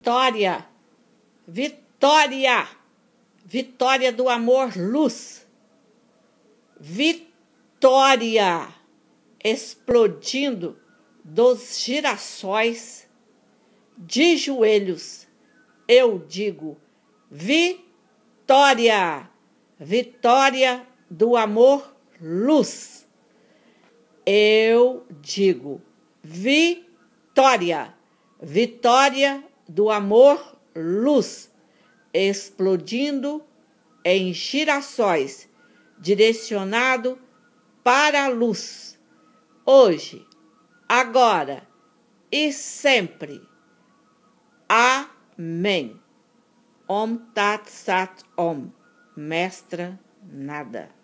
Vitória! Vitória! Vitória do amor, luz! Vitória! Explodindo dos girassóis, de joelhos, eu digo: Vitória! Vitória do amor, luz! Eu digo: Vitória! Vitória do amor luz explodindo em girassóis, direcionado para a luz. Hoje, agora e sempre. Amém. Om Tat Sat Om. Mestra Nada.